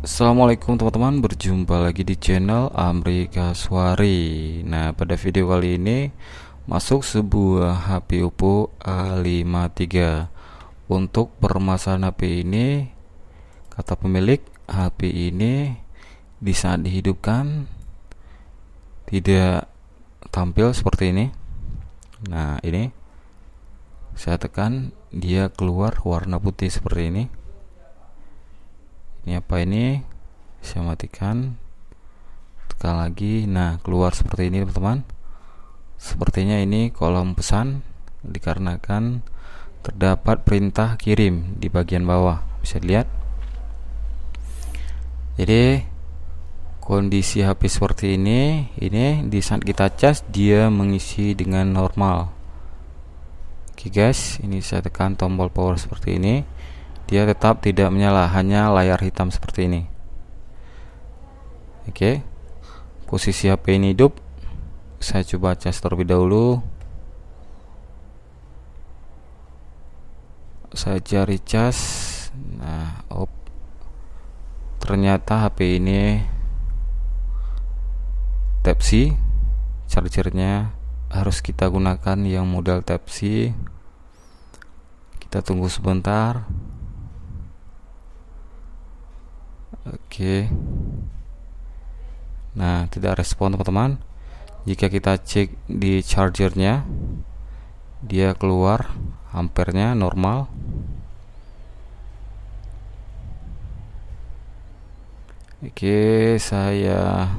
Assalamualaikum teman-teman, berjumpa lagi di channel Amri Kaswari Nah pada video kali ini masuk sebuah HP Oppo A53 Untuk permasalahan HP ini Kata pemilik HP ini di saat dihidupkan Tidak tampil seperti ini Nah ini saya tekan dia keluar warna putih seperti ini ini apa ini saya matikan tekan lagi nah keluar seperti ini teman-teman sepertinya ini kolom pesan dikarenakan terdapat perintah kirim di bagian bawah bisa dilihat jadi kondisi HP seperti ini ini di saat kita cas dia mengisi dengan normal oke okay guys ini saya tekan tombol power seperti ini dia tetap tidak menyala hanya layar hitam seperti ini oke posisi HP ini hidup saya coba cas terlebih dahulu saya cari cas nah op ternyata HP ini type C chargernya harus kita gunakan yang model type C kita tunggu sebentar Oke. Nah, tidak respon teman-teman. Jika kita cek di chargernya, dia keluar ampernya normal. Oke, saya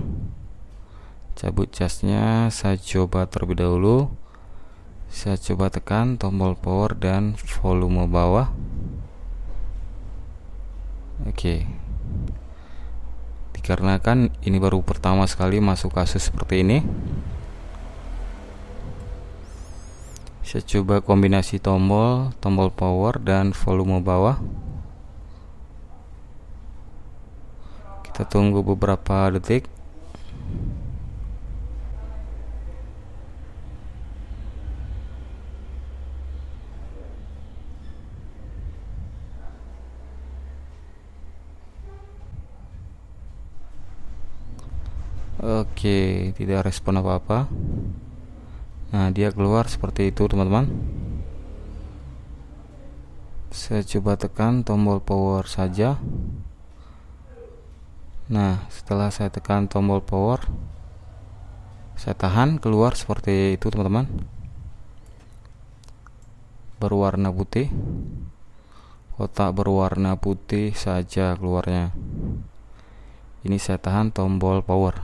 cabut casnya, saya coba terlebih dahulu. Saya coba tekan tombol power dan volume bawah. Oke. Dikarenakan ini baru pertama sekali masuk kasus seperti ini. Saya coba kombinasi tombol, tombol power dan volume bawah. Kita tunggu beberapa detik. Oke, tidak respon apa-apa. Nah, dia keluar seperti itu, teman-teman. Saya coba tekan tombol power saja. Nah, setelah saya tekan tombol power, saya tahan keluar seperti itu, teman-teman. Berwarna putih. Kotak berwarna putih saja keluarnya ini saya tahan tombol power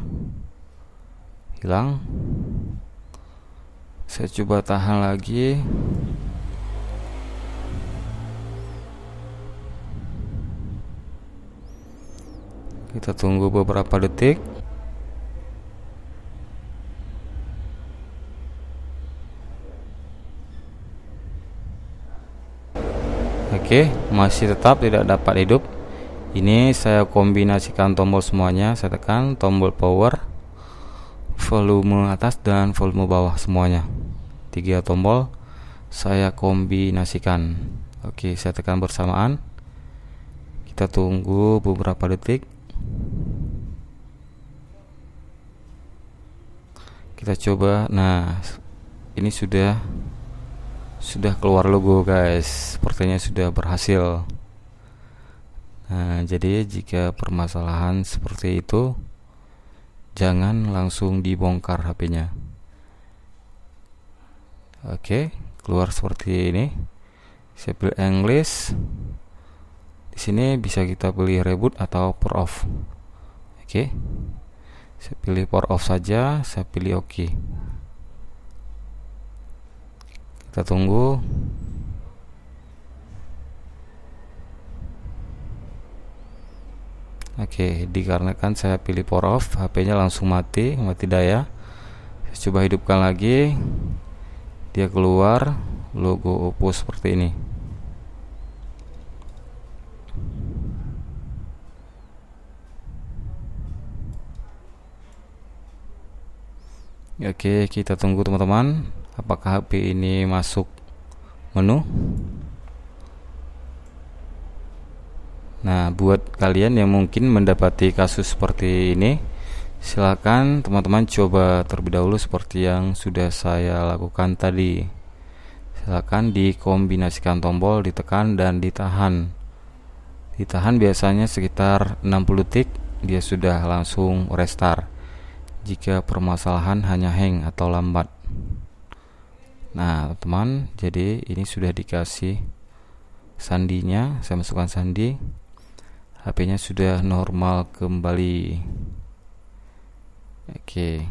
hilang saya coba tahan lagi kita tunggu beberapa detik Oke, masih tetap tidak dapat hidup ini saya kombinasikan tombol semuanya saya tekan tombol power volume atas dan volume bawah semuanya tiga tombol saya kombinasikan oke saya tekan bersamaan kita tunggu beberapa detik kita coba nah ini sudah sudah keluar logo guys sepertinya sudah berhasil Nah, jadi jika permasalahan seperti itu jangan langsung dibongkar HP-nya. Oke, keluar seperti ini. Saya pilih English. Di sini bisa kita pilih reboot atau power off. Oke. Saya pilih power off saja, saya pilih oke. OK. Kita tunggu Oke, dikarenakan saya pilih power off, HP-nya langsung mati, mati daya. Saya coba hidupkan lagi. Dia keluar logo Oppo seperti ini. Oke, kita tunggu teman-teman. Apakah HP ini masuk menu? Nah, buat kalian yang mungkin mendapati kasus seperti ini, silakan teman-teman coba terlebih dahulu seperti yang sudah saya lakukan tadi. Silakan dikombinasikan tombol ditekan dan ditahan. Ditahan biasanya sekitar 60 detik dia sudah langsung restart. Jika permasalahan hanya hang atau lambat. Nah, teman, jadi ini sudah dikasih sandinya, saya masukkan sandi HP-nya sudah normal kembali. Oke.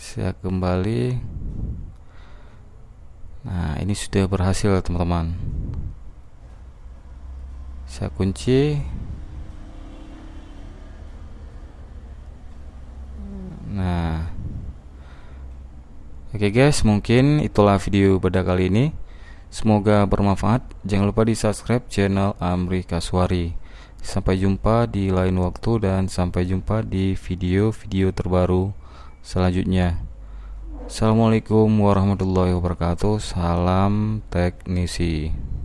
Saya kembali. Nah, ini sudah berhasil, teman-teman. Saya kunci. Nah. Oke guys, mungkin itulah video pada kali ini. Semoga bermanfaat. Jangan lupa di subscribe channel Amri Kaswari. Sampai jumpa di lain waktu dan sampai jumpa di video-video terbaru selanjutnya. Assalamualaikum warahmatullahi wabarakatuh. Salam teknisi.